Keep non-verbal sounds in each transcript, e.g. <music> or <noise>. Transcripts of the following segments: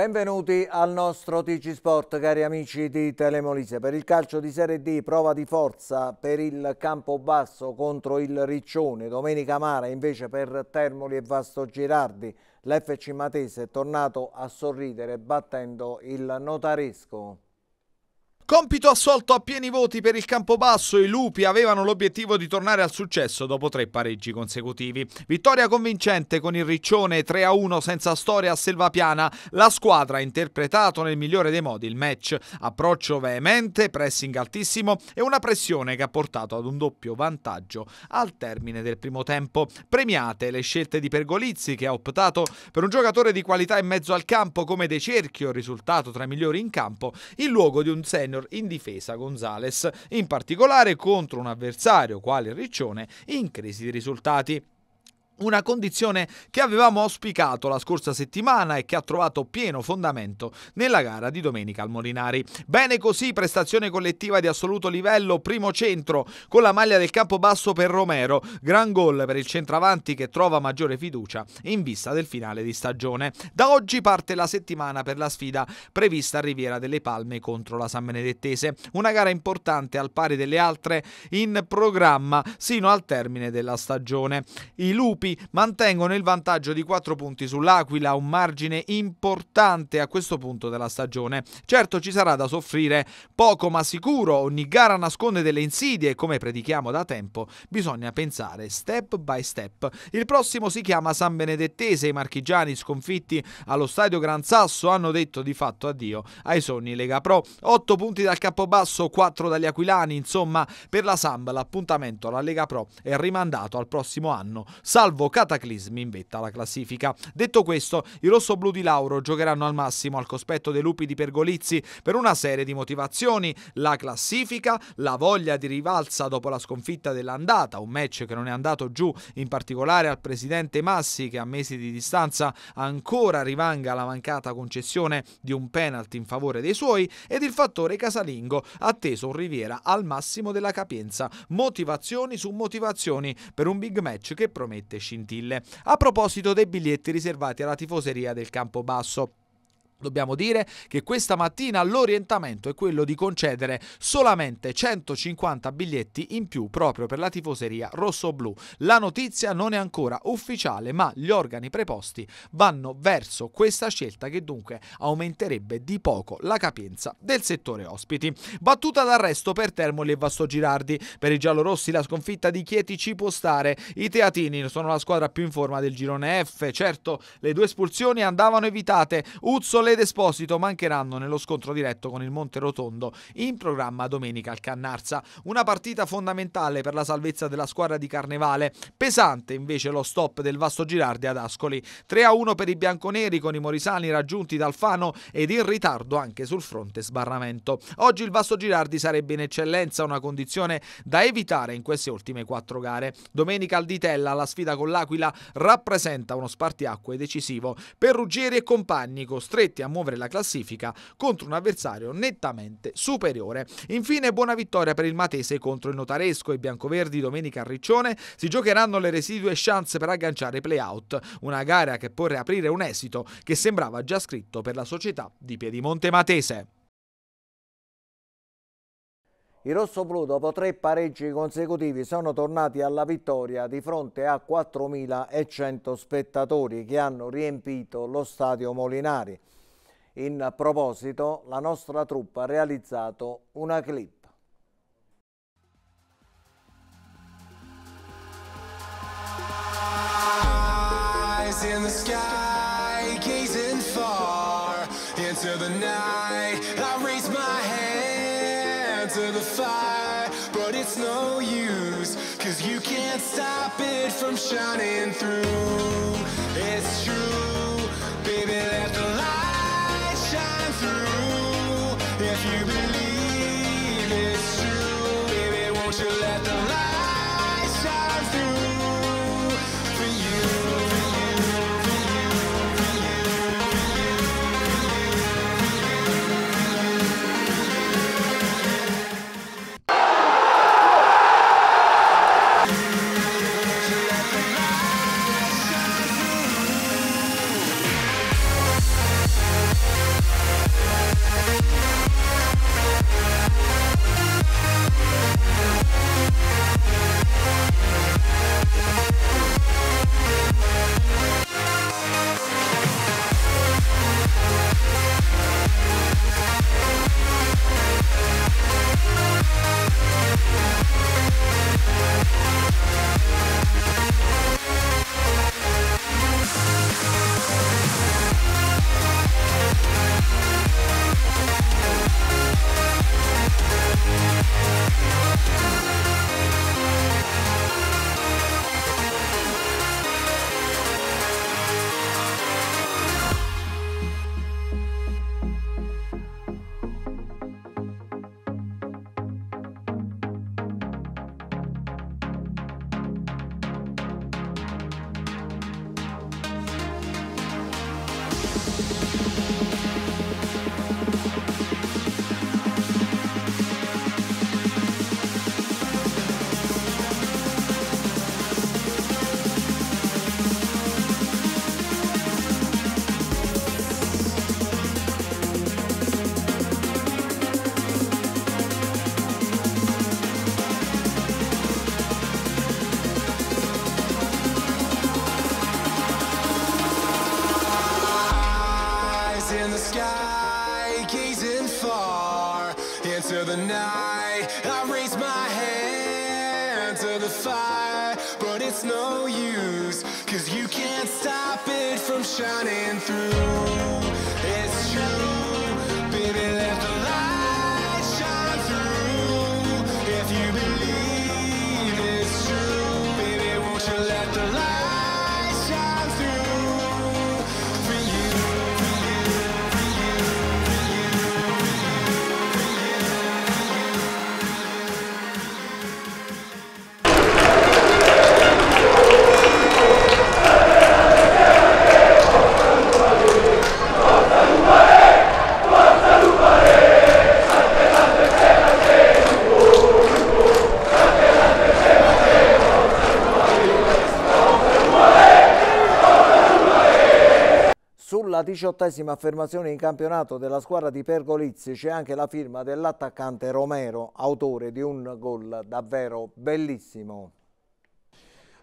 Benvenuti al nostro TG Sport, cari amici di Telemolise. Per il calcio di Serie D, prova di forza per il Campobasso contro il Riccione. Domenica Mara invece per Termoli e Vasto Girardi. L'FC Matese è tornato a sorridere battendo il Notaresco. Compito assolto a pieni voti per il Campobasso, i Lupi avevano l'obiettivo di tornare al successo dopo tre pareggi consecutivi. Vittoria convincente con il Riccione 3-1 senza storia a Selvapiana, la squadra ha interpretato nel migliore dei modi il match, approccio veemente, pressing altissimo e una pressione che ha portato ad un doppio vantaggio al termine del primo tempo. Premiate le scelte di Pergolizzi che ha optato per un giocatore di qualità in mezzo al campo come De Cerchio, risultato tra i migliori in campo, in luogo di un senior Junior in difesa Gonzales, in particolare contro un avversario quale Riccione in crisi di risultati. Una condizione che avevamo auspicato la scorsa settimana e che ha trovato pieno fondamento nella gara di domenica al Molinari. Bene così, prestazione collettiva di assoluto livello, primo centro con la maglia del campo basso per Romero, gran gol per il centravanti che trova maggiore fiducia in vista del finale di stagione. Da oggi parte la settimana per la sfida prevista a Riviera delle Palme contro la San Benedettese, una gara importante al pari delle altre in programma sino al termine della stagione. I lupi Napoli mantengono il vantaggio di 4 punti sull'Aquila, un margine importante a questo punto della stagione. Certo ci sarà da soffrire poco ma sicuro, ogni gara nasconde delle insidie e come predichiamo da tempo bisogna pensare step by step. Il prossimo si chiama San Benedettese, i marchigiani sconfitti allo stadio Gran Sasso hanno detto di fatto addio ai sogni Lega Pro. 8 punti dal capobasso, 4 dagli aquilani, insomma per la Samba l'appuntamento alla Lega Pro è rimandato al prossimo anno, salvo salvo cataclismi in vetta alla classifica. Detto questo, i rossoblù di Lauro giocheranno al massimo al cospetto dei lupi di Pergolizzi per una serie di motivazioni, la classifica, la voglia di rivalsa dopo la sconfitta dell'andata, un match che non è andato giù in particolare al presidente Massi che a mesi di distanza ancora rimanga la mancata concessione di un penalty in favore dei suoi ed il fattore casalingo atteso un Riviera al massimo della capienza, motivazioni su motivazioni per un big match che promette scintille. A proposito dei biglietti riservati alla tifoseria del Campobasso. Dobbiamo dire che questa mattina l'orientamento è quello di concedere solamente 150 biglietti in più proprio per la tifoseria rosso-blu. La notizia non è ancora ufficiale, ma gli organi preposti vanno verso questa scelta che dunque aumenterebbe di poco la capienza del settore ospiti. Battuta d'arresto per Termoli e Vasto Girardi. Per i giallorossi la sconfitta di Chieti ci può stare. I teatini sono la squadra più in forma del girone F. Certo, le due espulsioni andavano evitate. Uzzole Natale ed Esposito mancheranno nello scontro diretto con il Monte Rotondo in programma domenica al Cannarsa. Una partita fondamentale per la salvezza della squadra di Carnevale. Pesante invece lo stop del Vasto Girardi ad Ascoli. 3-1 per i bianconeri con i morisani raggiunti dal Fano ed in ritardo anche sul fronte sbarramento. Oggi il Vasto Girardi sarebbe in eccellenza una condizione da evitare in queste ultime quattro gare. Domenica al Ditella la sfida con l'Aquila rappresenta uno spartiacque decisivo per Ruggeri e compagni costretti a muovere la classifica contro un avversario nettamente superiore. Infine buona vittoria per il Matese contro il Notaresco e Biancoverdi domenica a Riccione si giocheranno le residue chance per agganciare i playout, una gara che può riaprire un esito che sembrava già scritto per la società di Piedimonte Matese. I rossoblù dopo tre pareggi consecutivi sono tornati alla vittoria di fronte a 4.100 spettatori che hanno riempito lo stadio Molinari. In proposito, la nostra truppa ha realizzato una clip. in the sky, gazing far into the night. I raise my hand to the fire, but it's no use, cause you can't stop it from shining through. It's true. alla diciottesima affermazione in campionato della squadra di Pergolizzi c'è anche la firma dell'attaccante Romero, autore di un gol davvero bellissimo.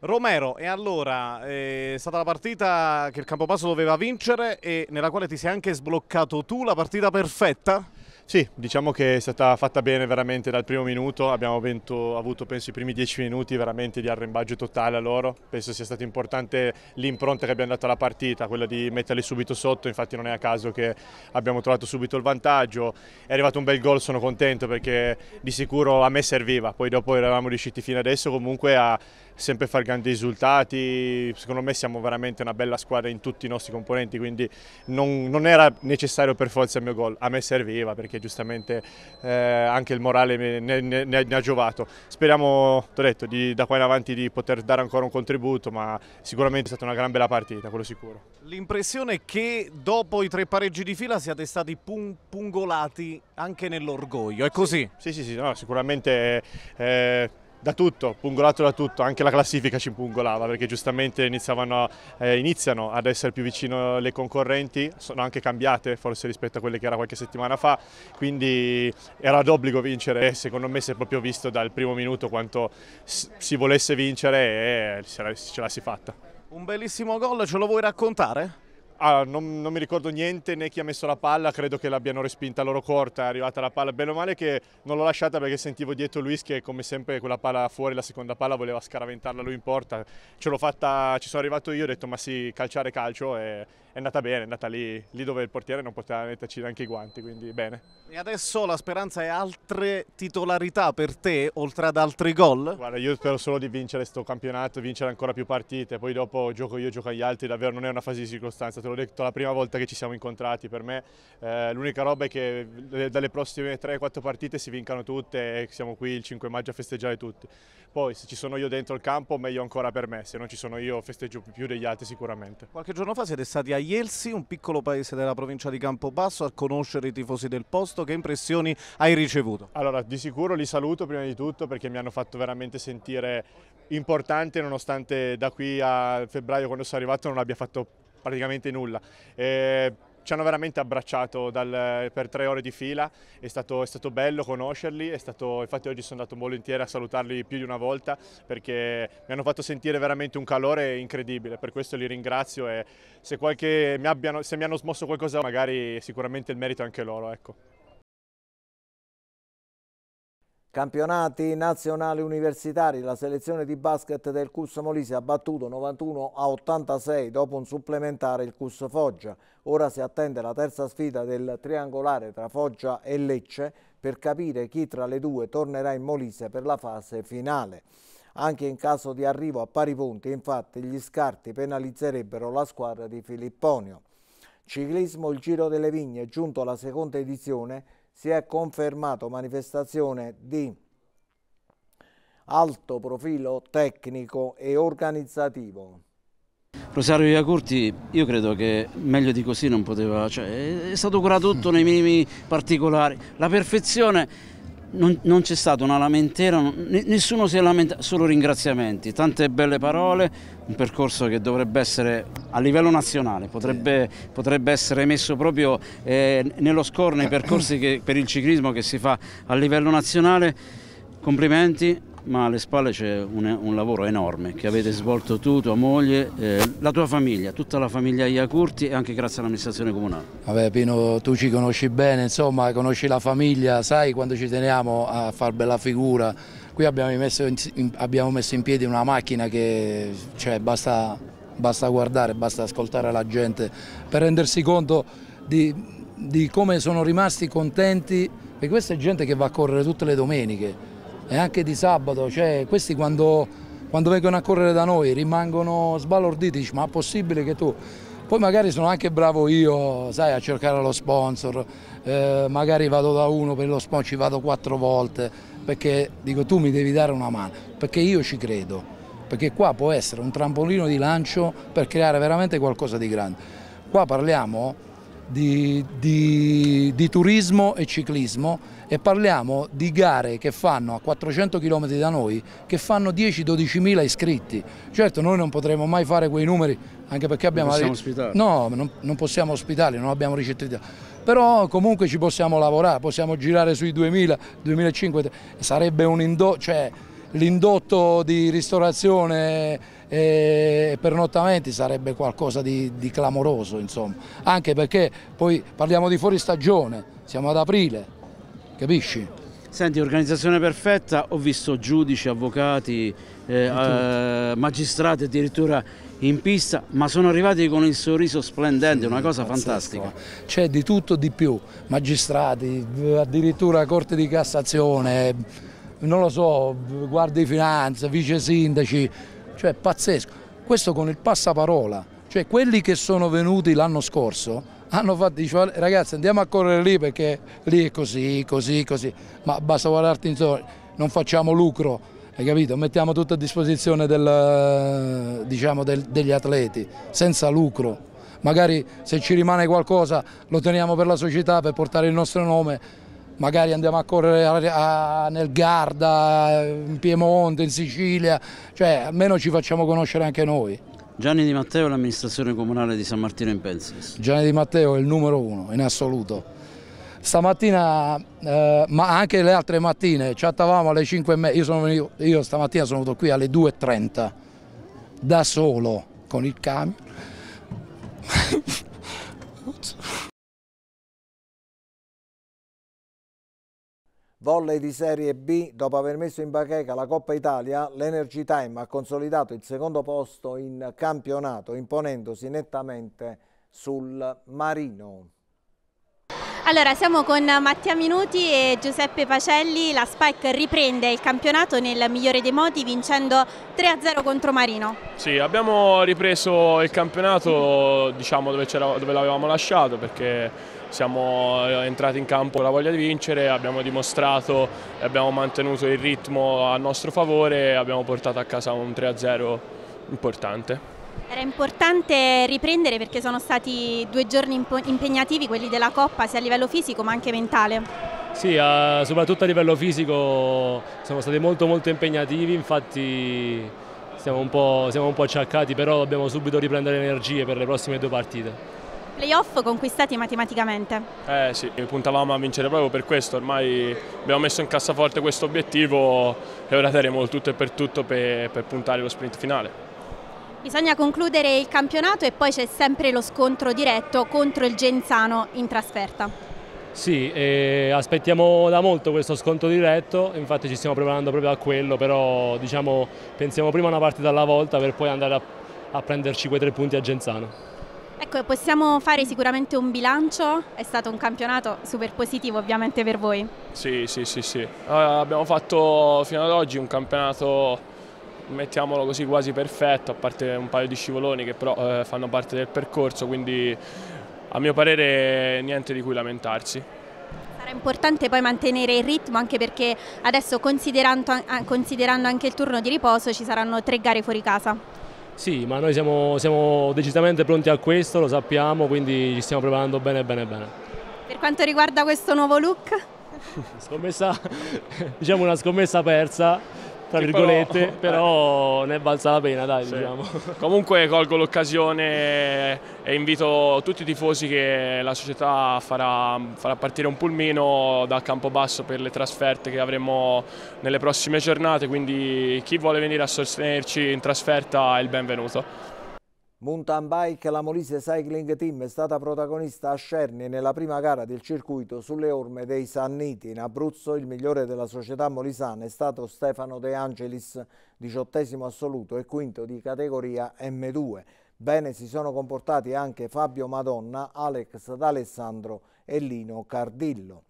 Romero, e allora eh, è stata la partita che il Campobasso doveva vincere e nella quale ti sei anche sbloccato tu la partita perfetta? Sì, diciamo che è stata fatta bene veramente dal primo minuto, abbiamo vinto, avuto penso i primi dieci minuti veramente di arrembaggio totale a loro, penso sia stata importante l'impronta che abbiamo dato alla partita, quella di metterli subito sotto, infatti non è a caso che abbiamo trovato subito il vantaggio, è arrivato un bel gol, sono contento perché di sicuro a me serviva, poi dopo eravamo riusciti fino adesso comunque a sempre fare grandi risultati, secondo me siamo veramente una bella squadra in tutti i nostri componenti, quindi non, non era necessario per forza il mio gol, a me serviva perché giustamente eh, anche il morale ne, ne, ne ha giovato. Speriamo, ti ho detto, di, da qua in avanti di poter dare ancora un contributo, ma sicuramente è stata una gran bella partita, quello sicuro. L'impressione è che dopo i tre pareggi di fila siate stati pung pungolati anche nell'orgoglio, è così? Sì, sì, sì, no, sicuramente... Eh, da tutto, pungolato da tutto, anche la classifica ci pungolava perché giustamente eh, iniziano ad essere più vicino le concorrenti, sono anche cambiate forse rispetto a quelle che era qualche settimana fa, quindi era d'obbligo vincere e secondo me si è proprio visto dal primo minuto quanto si volesse vincere e ce la si fatta. Un bellissimo gol, ce lo vuoi raccontare? Ah, non, non, mi ricordo niente né chi ha messo la palla, credo che l'abbiano respinta loro corta, è arrivata la palla, bene o male che non l'ho lasciata perché sentivo dietro Luis che come sempre quella palla fuori, la seconda palla voleva scaraventarla lui in porta, ce l'ho fatta, ci sono arrivato io, ho detto ma sì calciare calcio e, è andata bene, è andata lì, lì dove il portiere non poteva metterci neanche i guanti, quindi bene. E adesso la speranza è altre titolarità per te, oltre ad altri gol? Guarda, io spero solo di vincere questo campionato, vincere ancora più partite, poi dopo gioco io, gioco agli altri, davvero non è una fase di circostanza, te l'ho detto la prima volta che ci siamo incontrati, per me eh, l'unica roba è che dalle prossime 3-4 partite si vincano tutte e siamo qui il 5 maggio a festeggiare tutti. Poi se ci sono io dentro il campo meglio ancora per me, se non ci sono io festeggio più degli altri sicuramente. Qualche giorno fa siete stati a Ielsi, un piccolo paese della provincia di Campobasso, a conoscere i tifosi del posto. Che impressioni hai ricevuto? Allora, di sicuro li saluto prima di tutto perché mi hanno fatto veramente sentire importante nonostante da qui a febbraio quando sono arrivato non abbia fatto praticamente nulla. Eh, ci hanno veramente abbracciato dal, per tre ore di fila, è stato, è stato bello conoscerli, stato, infatti oggi sono andato volentieri a salutarli più di una volta perché mi hanno fatto sentire veramente un calore incredibile, per questo li ringrazio e se, qualche, mi, abbiano, se mi hanno smosso qualcosa magari sicuramente il merito anche loro. Ecco. Campionati nazionali universitari, la selezione di basket del Cus Molise ha battuto 91 a 86 dopo un supplementare il Cus Foggia. Ora si attende la terza sfida del triangolare tra Foggia e Lecce per capire chi tra le due tornerà in Molise per la fase finale. Anche in caso di arrivo a pari punti, infatti, gli scarti penalizzerebbero la squadra di Filipponio. Ciclismo il Giro delle Vigne è giunto alla seconda edizione si è confermato manifestazione di alto profilo tecnico e organizzativo. Rosario Iacurti io credo che meglio di così non poteva, cioè, è stato curato tutto nei minimi particolari, la perfezione non, non c'è stata una lamentela, nessuno si è lamentato, solo ringraziamenti, tante belle parole, un percorso che dovrebbe essere a livello nazionale, potrebbe, sì. potrebbe essere messo proprio eh, nello score nei percorsi che, per il ciclismo che si fa a livello nazionale. Complimenti, ma alle spalle c'è un, un, lavoro enorme che avete svolto tu, tua moglie, eh, la tua famiglia, tutta la famiglia Iacurti e anche grazie all'amministrazione comunale. Vabbè Pino, tu ci conosci bene, insomma, conosci la famiglia, sai quando ci teniamo a far bella figura. Qui abbiamo messo in, abbiamo messo in piedi una macchina che cioè, basta, basta guardare, basta ascoltare la gente per rendersi conto di, di come sono rimasti contenti e questa è gente che va a correre tutte le domeniche e anche di sabato, cioè questi quando, quando vengono a correre da noi rimangono sbalorditi, ma è possibile che tu... Poi magari sono anche bravo io, sai, a cercare lo sponsor, eh, magari vado da uno per lo sponsor, ci vado quattro volte, perché dico tu mi devi dare una mano, perché io ci credo, perché qua può essere un trampolino di lancio per creare veramente qualcosa di grande. Qua parliamo di, di, di, turismo e ciclismo e parliamo di gare che fanno a 400 km da noi, che fanno 10-12 mila iscritti. Certo noi non potremo mai fare quei numeri, anche perché abbiamo... Non possiamo ospitare. No, non, non possiamo ospitare, non abbiamo ricettività. Però comunque ci possiamo lavorare, possiamo girare sui 2000, 2005, sarebbe un indotto, cioè l'indotto di ristorazione e eh, pernottamenti sarebbe qualcosa di, di clamoroso, insomma. anche perché poi parliamo di fuori stagione, siamo ad aprile, capisci? Senti, organizzazione perfetta, ho visto giudici, avvocati, eh, eh magistrati addirittura in pista, ma sono arrivati con il sorriso splendente, sì, una cosa fantastica. C'è di tutto di più, magistrati, addirittura Corte di Cassazione, non lo so, guardi di finanza, vice sindaci, cioè pazzesco. Questo con il passaparola, cioè quelli che sono venuti l'anno scorso hanno fatto, diceva ragazzi andiamo a correre lì perché lì è così, così, così, ma basta guardarti intorno, non facciamo lucro, hai capito? Mettiamo tutto a disposizione del, diciamo, del, degli atleti, senza lucro. Magari se ci rimane qualcosa lo teniamo per la società, per portare il nostro nome, magari andiamo a correre a, a, nel Garda, in Piemonte, in Sicilia, cioè almeno ci facciamo conoscere anche noi. Gianni Di Matteo, l'amministrazione comunale di San Martino in Pensis. Gianni Di Matteo è il numero uno in assoluto. Stamattina, eh, ma anche le altre mattine, chattavamo alle 5 e mezza, io, sono venuto, io stamattina sono venuto qui alle 2.30, da solo, con il camion. Volley di Serie B, dopo aver messo in bacheca la Coppa Italia, l'Energy Time ha consolidato il secondo posto in campionato, imponendosi nettamente sul Marino. Allora, siamo con Mattia Minuti e Giuseppe Pacelli. La Spike riprende il campionato nel migliore dei modi vincendo 3-0 contro Marino. Sì, abbiamo ripreso il campionato diciamo, dove, dove l'avevamo lasciato perché siamo eh, entrati in campo con la voglia di vincere, abbiamo dimostrato e abbiamo mantenuto il ritmo a nostro favore e abbiamo portato a casa un 3-0 importante. Era importante riprendere perché sono stati due giorni impegnativi quelli della Coppa sia a livello fisico ma anche mentale. Sì, soprattutto a livello fisico siamo stati molto molto impegnativi, infatti siamo un, po', siamo un po' acciaccati, però dobbiamo subito riprendere energie per le prossime due partite. Playoff conquistati matematicamente. Eh sì, puntavamo a vincere proprio per questo, ormai abbiamo messo in cassaforte questo obiettivo e ora terremo tutto e per tutto per, per puntare lo sprint finale. Bisogna concludere il campionato e poi c'è sempre lo scontro diretto contro il Genzano in trasferta. Sì, eh, aspettiamo da molto questo scontro diretto, infatti ci stiamo preparando proprio a quello, però diciamo, pensiamo prima a una partita alla volta per poi andare a, a prenderci quei tre punti a Genzano. Ecco, possiamo fare sicuramente un bilancio, è stato un campionato super positivo ovviamente per voi. Sì, sì, sì, sì. Allora, abbiamo fatto fino ad oggi un campionato mettiamolo così quasi perfetto, a parte un paio di scivoloni che però eh, fanno parte del percorso, quindi a mio parere niente di cui lamentarsi. Sarà importante poi mantenere il ritmo anche perché adesso considerando, considerando anche il turno di riposo ci saranno tre gare fuori casa. Sì, ma noi siamo, siamo, decisamente pronti a questo, lo sappiamo, quindi ci stiamo preparando bene, bene, bene. Per quanto riguarda questo nuovo look? <laughs> scommessa, diciamo una scommessa persa, tra virgolette, però, però ne è valsa la pena, dai, sì. diciamo. <laughs> Comunque colgo l'occasione e invito tutti i tifosi che la società farà, farà partire un pulmino dal campo basso per le trasferte che avremo nelle prossime giornate, quindi chi vuole venire a sostenerci in trasferta è il benvenuto. Mountain Bike, la Molise Cycling Team è stata protagonista a Scerni nella prima gara del circuito sulle orme dei Sanniti. In Abruzzo il migliore della società molisana è stato Stefano De Angelis, diciottesimo assoluto e quinto di categoria M2. Bene si sono comportati anche Fabio Madonna, Alex D'Alessandro e Lino Cardillo.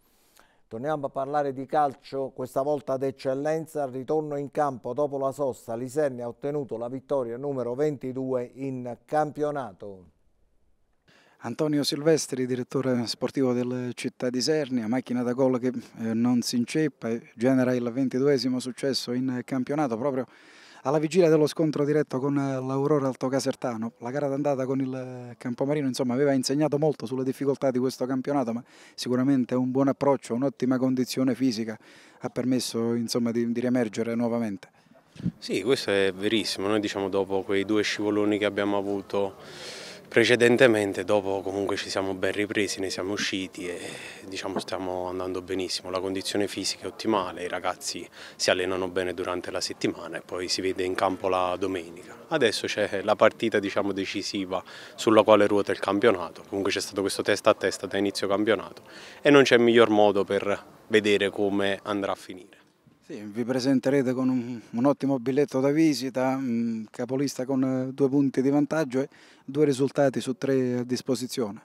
Torniamo a parlare di calcio, questa volta d'eccellenza, ritorno in campo dopo la sosta, Liserni ha ottenuto la vittoria numero 22 in campionato. Antonio Silvestri, direttore sportivo del Città di Sernia, macchina da gol che eh, non si inceppa, genera il ventiduesimo successo in campionato proprio alla vigilia dello scontro diretto con eh, l'Aurora Alto Casertano. La gara d'andata con il eh, Campomarino insomma, aveva insegnato molto sulle difficoltà di questo campionato, ma sicuramente un buon approccio, un'ottima condizione fisica ha permesso insomma, di, di riemergere nuovamente. Sì, questo è verissimo. Noi diciamo dopo quei due scivoloni che abbiamo avuto Precedentemente, dopo comunque ci siamo ben ripresi, ne siamo usciti e diciamo stiamo andando benissimo. La condizione fisica è ottimale, i ragazzi si allenano bene durante la settimana e poi si vede in campo la domenica. Adesso c'è la partita diciamo, decisiva sulla quale ruota il campionato, comunque c'è stato questo testa a testa da inizio campionato e non c'è miglior modo per vedere come andrà a finire. Sì, vi presenterete con un, un, ottimo biglietto da visita, capolista con eh, due punti di vantaggio e due risultati su tre a disposizione.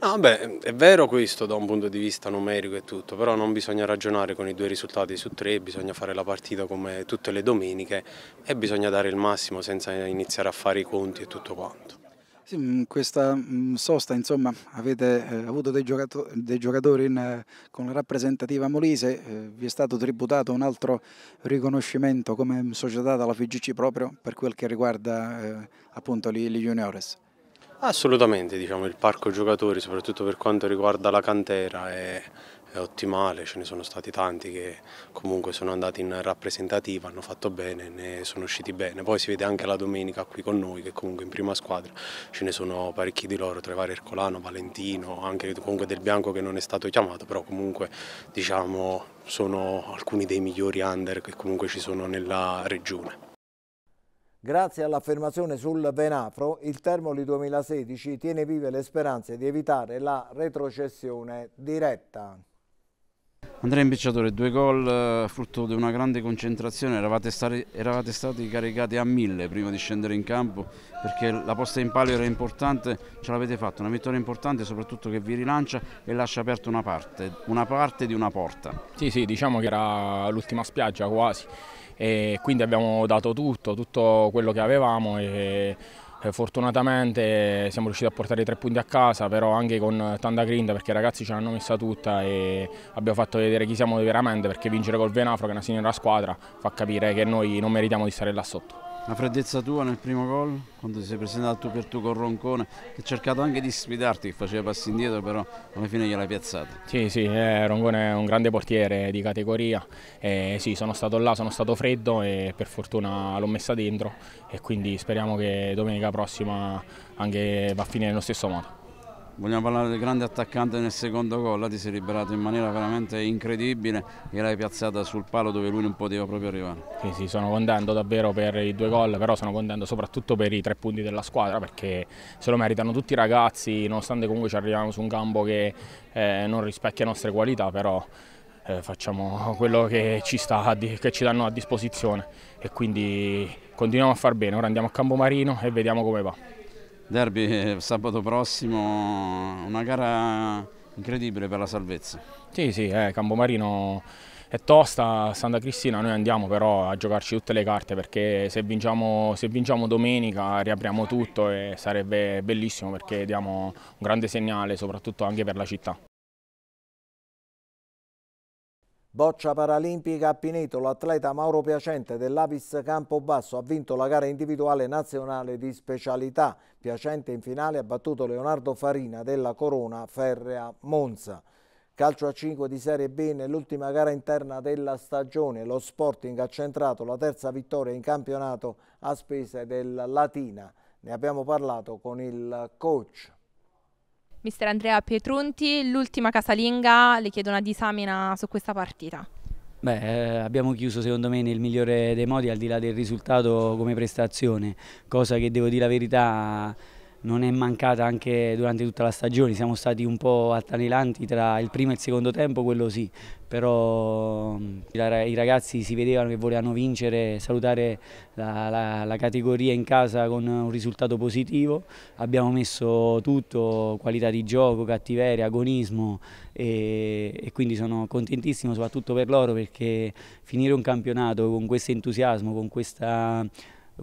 No, beh, è vero questo da un punto di vista numerico e tutto, però non bisogna ragionare con i due risultati su tre, bisogna fare la partita come tutte le domeniche e bisogna dare il massimo senza iniziare a fare i conti e tutto quanto. In mm, questa mm, sosta insomma, avete eh, avuto dei, giocato dei giocatori in, eh, con la rappresentativa Molise, eh, vi è stato tributato un altro riconoscimento come società dalla FGC proprio per quel che riguarda eh, appunto gli, gli juniores. Assolutamente, diciamo, il parco giocatori, soprattutto per quanto riguarda la cantera, è, è ottimale, ce ne sono stati tanti che comunque sono andati in rappresentativa, hanno fatto bene, ne sono usciti bene. Poi si vede anche la domenica qui con noi che comunque in prima squadra ce ne sono parecchi di loro, tra i vari Ercolano, Valentino, anche comunque del Bianco che non è stato chiamato, però comunque diciamo sono alcuni dei migliori under che comunque ci sono nella regione. Grazie all'affermazione sul Venafro, il Termoli 2016 tiene vive le speranze di evitare la retrocessione diretta. Andrea Imbecciatore, due gol eh, frutto di una grande concentrazione, eravate, stare, eravate, stati caricati a mille prima di scendere in campo perché la posta in palio era importante, ce l'avete fatta, una vittoria importante soprattutto che vi rilancia e lascia aperta una parte, una parte di una porta. Sì, sì, diciamo che era l'ultima spiaggia quasi e quindi abbiamo dato tutto, tutto quello che avevamo e eh, fortunatamente eh, siamo riusciti a portare i tre punti a casa, però anche con tanta grinta perché i ragazzi ce l'hanno messa tutta e abbiamo fatto vedere chi siamo veramente perché vincere col Venafro, che è una signora squadra, fa capire che noi non meritiamo di stare là sotto. La freddezza tua nel primo gol, quando ti sei presentato tu per tu con Roncone, che ha cercato anche di sfidarti, che faceva passi indietro, però alla fine gliel'hai piazzata. Sì, sì, eh, Roncone è un grande portiere di categoria, eh, sì, sono stato là, sono stato freddo e per fortuna l'ho messa dentro e quindi speriamo che domenica prossima anche va a finire nello stesso modo. Vogliamo parlare del grande attaccante nel secondo gol, là ti sei liberato in maniera veramente incredibile e l'hai piazzata sul palo dove lui non poteva proprio arrivare. Sì, sì, sono contento davvero per i due gol, però sono contento soprattutto per i tre punti della squadra perché se lo meritano tutti i ragazzi, nonostante comunque ci arriviamo su un campo che eh, non rispecchia le nostre qualità, però eh, facciamo quello che ci, sta, che ci danno a disposizione e quindi continuiamo a far bene. Ora andiamo a Campomarino e vediamo come va derby eh, sabato prossimo, una gara incredibile per la salvezza. Sì, sì, eh, Campomarino è tosta, Santa Cristina, noi andiamo però a giocarci tutte le carte perché se vinciamo, se vinciamo domenica riapriamo tutto e sarebbe bellissimo perché diamo un grande segnale soprattutto anche per la città. Boccia paralimpica a Pineto, l'atleta Mauro Piacente dell'Avis Campobasso ha vinto la gara individuale nazionale di specialità. Piacente in finale ha battuto Leonardo Farina della Corona Ferrea Monza. Calcio a 5 di Serie B nell'ultima gara interna della stagione. Lo Sporting ha centrato la terza vittoria in campionato a spese del Latina. Ne abbiamo parlato con il coach. Mister Andrea Pietrunti, l'ultima casalinga, le chiedo una disamina su questa partita. Beh, eh, abbiamo chiuso secondo me nel migliore dei modi al di là del risultato come prestazione, cosa che devo dire la verità non è mancata anche durante tutta la stagione, siamo stati un po' attanilanti tra il primo e il secondo tempo, quello sì, però mm, i ragazzi si vedevano che volevano vincere, salutare la, la, la categoria in casa con un risultato positivo, abbiamo messo tutto, qualità di gioco, cattiveria, agonismo e, e quindi sono contentissimo soprattutto per loro perché finire un campionato con questo entusiasmo, con questa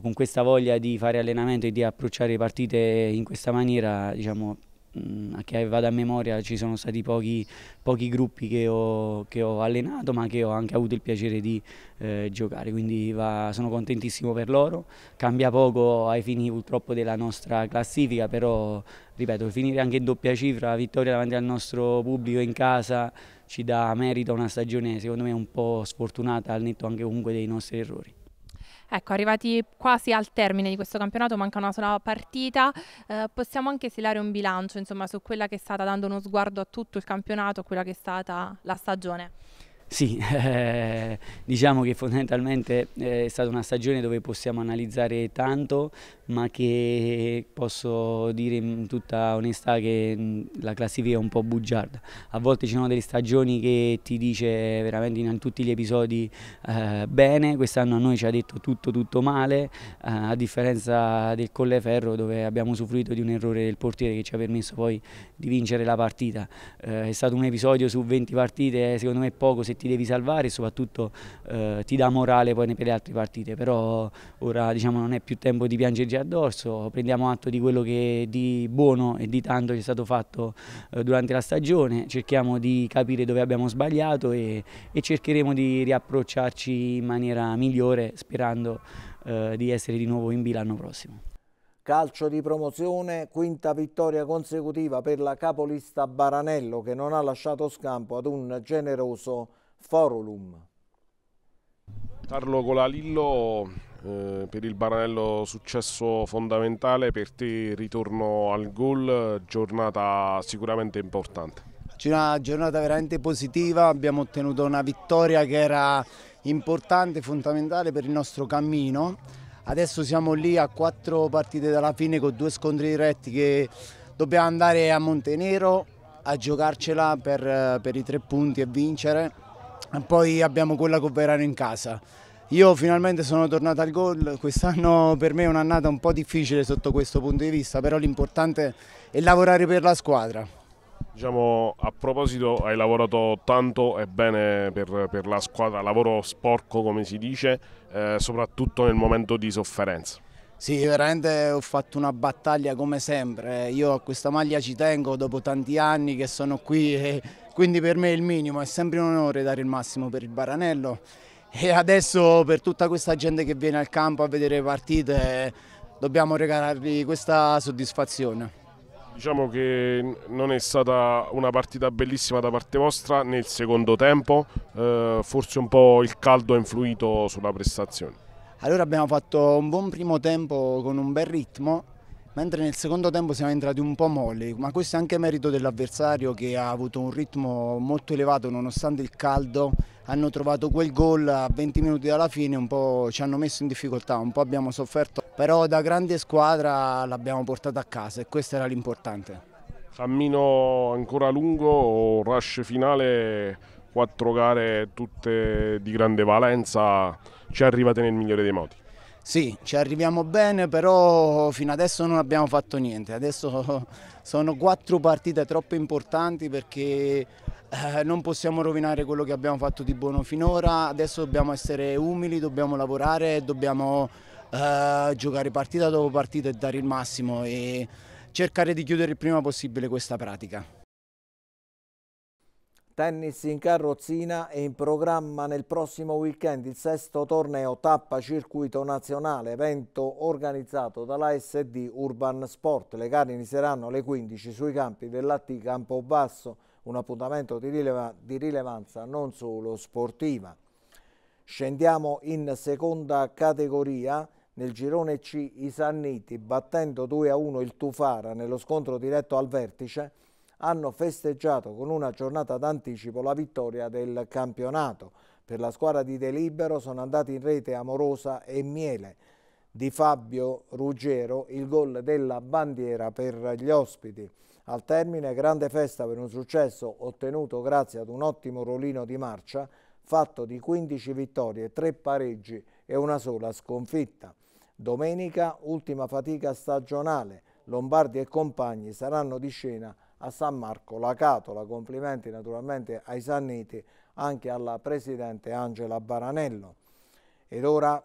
con questa voglia di fare allenamento e di approcciare partite in questa maniera, diciamo, mm, che vada a memoria ci sono stati pochi, pochi gruppi che ho, che ho, allenato ma che ho anche avuto il piacere di eh, giocare quindi va, sono contentissimo per loro cambia poco ai fini purtroppo della nostra classifica però ripeto finire anche in doppia cifra vittoria davanti al nostro pubblico in casa ci dà merito a una stagione secondo me un po' sfortunata al netto anche comunque dei nostri errori Ecco, arrivati quasi al termine di questo campionato, manca una sola partita, eh, possiamo anche silare un bilancio insomma, su quella che è stata dando uno sguardo a tutto il campionato, quella che è stata la stagione. Sì, <laughs> eh, diciamo che fondamentalmente eh, è stata una stagione dove possiamo analizzare tanto, ma che posso dire in tutta onestà che mm, la classifica è un po' bugiarda. A volte ci sono delle stagioni che ti dice veramente in tutti gli episodi eh, bene, quest'anno a noi ci ha detto tutto tutto male, eh, a differenza del Colleferro dove abbiamo usufruito di un errore del portiere che ci ha permesso poi di vincere la partita. Eh, è stato un episodio su 20 partite, secondo me poco se ti devi salvare e soprattutto eh, ti dà morale poi per le altre partite, però ora diciamo, non è più tempo di piangerci addosso, prendiamo atto di quello che di buono e di tanto che è stato fatto eh, durante la stagione, cerchiamo di capire dove abbiamo sbagliato e, e cercheremo di riapprocciarci in maniera migliore sperando eh, di essere di nuovo in B l'anno prossimo. Calcio di promozione, quinta vittoria consecutiva per la capolista Baranello che non ha lasciato scampo ad un generoso Forulum. Carlo Colalillo, eh, per il Baranello successo fondamentale, per te ritorno al gol, giornata sicuramente importante. C'è una giornata veramente positiva, abbiamo ottenuto una vittoria che era importante, fondamentale per il nostro cammino. Adesso siamo lì a quattro partite dalla fine con due scontri diretti che dobbiamo andare a Montenero a giocarcela per, eh, per i tre punti e vincere poi abbiamo quella con Verano in casa. Io finalmente sono tornato al gol, quest'anno per me è un'annata un po' difficile sotto questo punto di vista, però l'importante è lavorare per la squadra. Diciamo, a proposito, hai lavorato tanto e bene per, per la squadra, lavoro sporco come si dice, eh, soprattutto nel momento di sofferenza. Sì, veramente ho fatto una battaglia come sempre, io a questa maglia ci tengo dopo tanti anni che sono qui e quindi per me il minimo è sempre un onore dare il massimo per il Baranello e adesso per tutta questa gente che viene al campo a vedere partite dobbiamo regalargli questa soddisfazione. Diciamo che non è stata una partita bellissima da parte vostra nel secondo tempo, eh, forse un po' il caldo ha influito sulla prestazione. Allora abbiamo fatto un buon primo tempo con un bel ritmo, mentre nel secondo tempo siamo entrati un po' molli, ma questo è anche merito dell'avversario che ha avuto un ritmo molto elevato nonostante il caldo, hanno trovato quel gol a 20 minuti dalla fine, un po' ci hanno messo in difficoltà, un po' abbiamo sofferto, però da grande squadra l'abbiamo portata a casa e questo era l'importante. Cammino ancora lungo, rush finale, quattro gare tutte di grande valenza, ci arrivate nel migliore dei modi. Sì, ci arriviamo bene, però fino adesso non abbiamo fatto niente. Adesso <laughs> sono quattro partite troppo importanti perché eh, non possiamo rovinare quello che abbiamo fatto di buono finora. Adesso dobbiamo essere umili, dobbiamo lavorare, dobbiamo eh, giocare partita dopo partita e dare il massimo e cercare di chiudere il prima possibile questa pratica. Tennis in carrozzina è in programma nel prossimo weekend il sesto torneo Tappa Circuito Nazionale, evento organizzato dall'ASD Urban Sport. Le gare inizieranno alle 15 sui campi dell'AT Campobasso, un appuntamento di, rileva di rilevanza non solo sportiva. Scendiamo in seconda categoria nel girone C i Sanniti, battendo 2-1 il Tufara nello scontro diretto al vertice, hanno festeggiato con una giornata d'anticipo la vittoria del campionato. Per la squadra di Delibero sono andati in rete Amorosa e Miele. Di Fabio Ruggero il gol della bandiera per gli ospiti. Al termine grande festa per un successo ottenuto grazie ad un ottimo rolino di marcia fatto di 15 vittorie, 3 pareggi e una sola sconfitta. Domenica ultima fatica stagionale, Lombardi e compagni saranno di scena a San Marco la Catola. Complimenti naturalmente ai Sanniti, anche alla Presidente Angela Baranello. Ed ora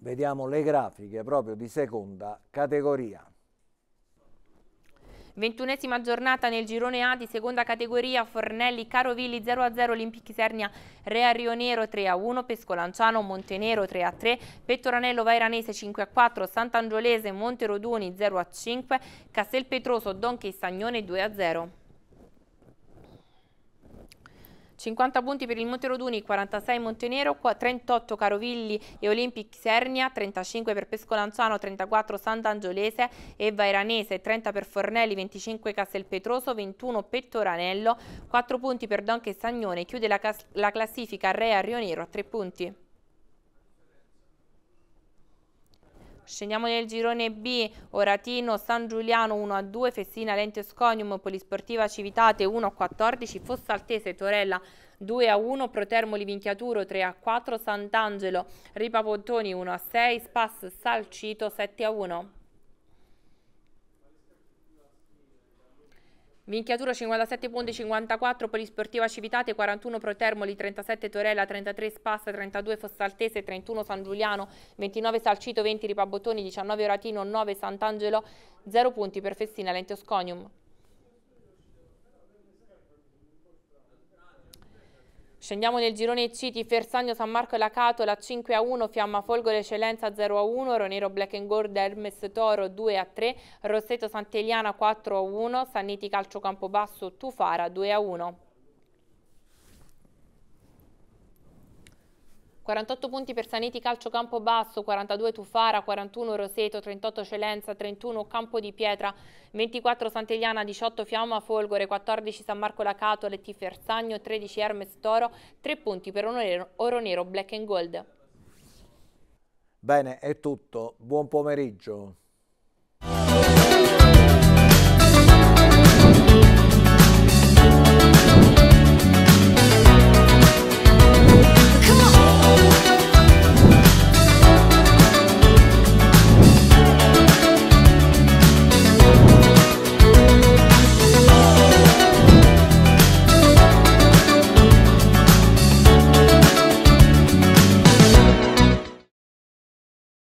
vediamo le grafiche proprio di seconda categoria. Ventunesima giornata nel girone A di seconda categoria Fornelli Carovilli 0-0 Olimpichi Sernia, Rea Rionero 3-1 Pescolanciano Montenero 3-3 Pettoranello Vairanese 5-4 Sant'Angiolese Monteroduni 0-5 Castelpetroso Donchi Stagnone 2-0 50 punti per il Monteroduni, 46 Montenero, 38 Carovilli e Olympic Sernia, 35 per Pescolanzano, 34 Sant'Angiolese e Vairanese, 30 per Fornelli, 25 Castelpetroso, 21 Pettoranello, 4 punti per Donche e Sagnone, chiude la, la classifica Rea Rionero a 3 punti. Scendiamo nel girone B, Oratino, San Giuliano 1-2, Fessina, Lente Sconium, Polisportiva Civitate 1-14, Fossa Altese, Torella 2 a 1, Protermoli Vinchiaturo 3 a 4, Sant'Angelo, Ripapontoni 1 a 6, Spas Salcito 7 a 1. Minchiatura 57 punti 54, Polisportiva Civitate 41 Protermoli, 37 Torella, 33 Spassa, 32 Fossaltese, 31 San Giuliano, 29 Salcito, 20 Ripabottoni, 19 Oratino, 9 Sant'Angelo, 0 punti per Festina Lente Osconium. Scendiamo nel girone C di Fersagno, San Marco e la Catola 5 a 1, Fiamma Folgore Eccellenza 0 a 1, Ronero Black and Gold Hermes Toro 2 a 3, Rosseto Sant'Eliana 4 a 1, Sanniti Calcio Campobasso Tufara 2 a 1. 48 punti per Saniti Calcio Campo Basso, 42 Tufara, 41 Roseto, 38 Celenza, 31 Campo di Pietra, 24 Sant'Eliana, 18 Fiamma Folgore, 14 San Marco Lacato, Letti Fersagno, 13 Hermes Toro, 3 punti per Oronero, Oronero Black and Gold. Bene, è tutto. Buon pomeriggio.